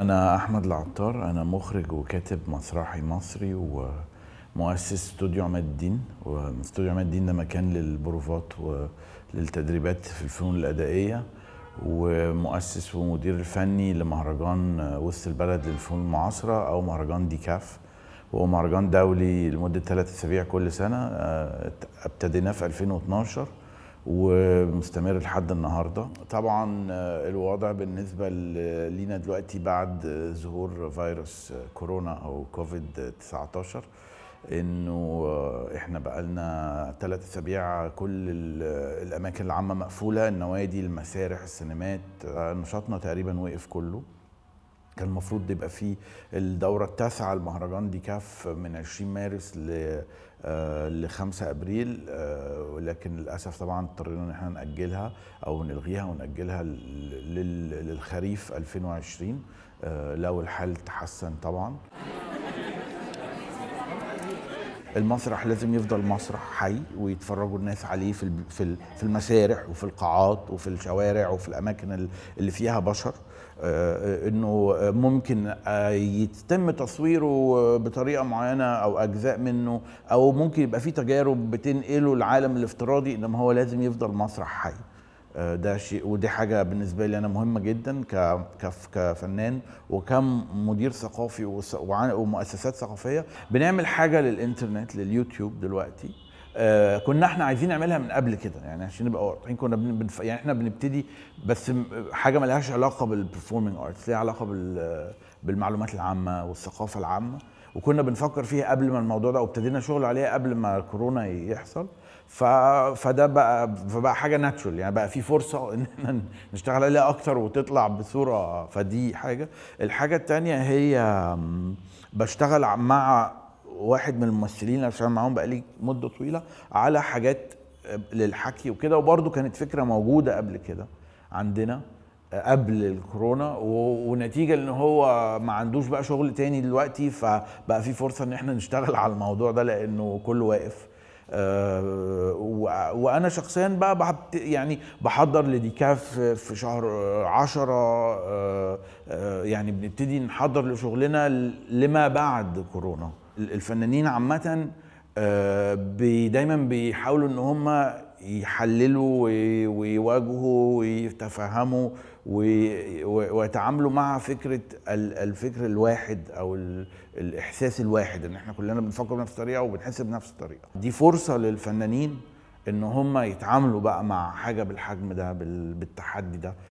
أنا أحمد العطار أنا مخرج وكاتب مسرحي مصري ومؤسس استوديو عماد الدين واستوديو عماد الدين ده مكان للبروفات وللتدريبات في الفنون الأدائية ومؤسس ومدير الفني لمهرجان وسط البلد للفنون المعاصرة أو مهرجان كاف وهو مهرجان دولي لمدة ثلاث أسابيع كل سنة آه، ابتديناه في 2012 ومستمر لحد النهارده طبعا آه، الوضع بالنسبه لينا دلوقتي بعد ظهور فيروس كورونا او كوفيد 19 انه آه، احنا بقالنا ثلاث اسابيع كل الاماكن العامه مقفوله النوادي المسارح السينمات آه، نشاطنا تقريبا وقف كله كان المفروض يبقى في الدورة التاسعة لمهرجان دي كاف من 20 مارس ل آه، ل 5 ابريل آه، ولكن للاسف طبعا اضطرينا ان احنا ناجلها او نلغيها وناجلها للخريف 2020 آه، لو الحال تحسن طبعا المسرح لازم يفضل مسرح حي ويتفرجوا الناس عليه في في المسارح وفي القاعات وفي الشوارع وفي الاماكن اللي فيها بشر آه، آه، انه ممكن آه، يتم تصويره بطريقه معينه او اجزاء منه او ممكن يبقى في تجارب بتنقله العالم الافتراضي انما هو لازم يفضل مسرح حي آه، ده شيء ودي حاجه بالنسبه لي انا مهمه جدا كفنان وكمدير ثقافي ومؤسسات ثقافيه بنعمل حاجه للانترنت لليوتيوب دلوقتي آه، كنا احنا عايزين نعملها من قبل كده يعني عشان نبقى واضحين كنا بنف... يعني احنا بنبتدي بس حاجه لهاش علاقه بالبرفورمينج ارتس ليها علاقه بال... بالمعلومات العامه والثقافه العامه وكنا بنفكر فيها قبل ما الموضوع ده وابتدينا شغل عليها قبل ما كورونا يحصل ف... فده بقى فبقى حاجه ناتشورال يعني بقى في فرصه ان احنا نشتغل عليها اكتر وتطلع بصوره فدي حاجه الحاجه الثانيه هي بشتغل مع واحد من الممثلين اللي بشتغل معاهم بقالي مده طويله على حاجات آه، للحكي وكده وبرده كانت فكره موجوده قبل كده عندنا قبل الكورونا ونتيجه ان هو ما عندوش بقى شغل تاني دلوقتي فبقى في فرصه ان احنا نشتغل على الموضوع ده لانه كله واقف أه وانا شخصيا بقى يعني بحضر لديكاف في شهر عشرة آه،, أه يعني بنبتدي نحضر لشغلنا لما بعد كورونا الفنانين عامه آه، دايما بيحاولوا ان هم يحللوا ويواجهوا ويتفهموا ويتعاملوا مع فكره الفكر الواحد او الاحساس الواحد ان احنا كلنا بنفكر بنفس الطريقه وبنحس بنفس الطريقه دي فرصه للفنانين ان هم يتعاملوا بقى مع حاجه بالحجم ده بالتحدي ده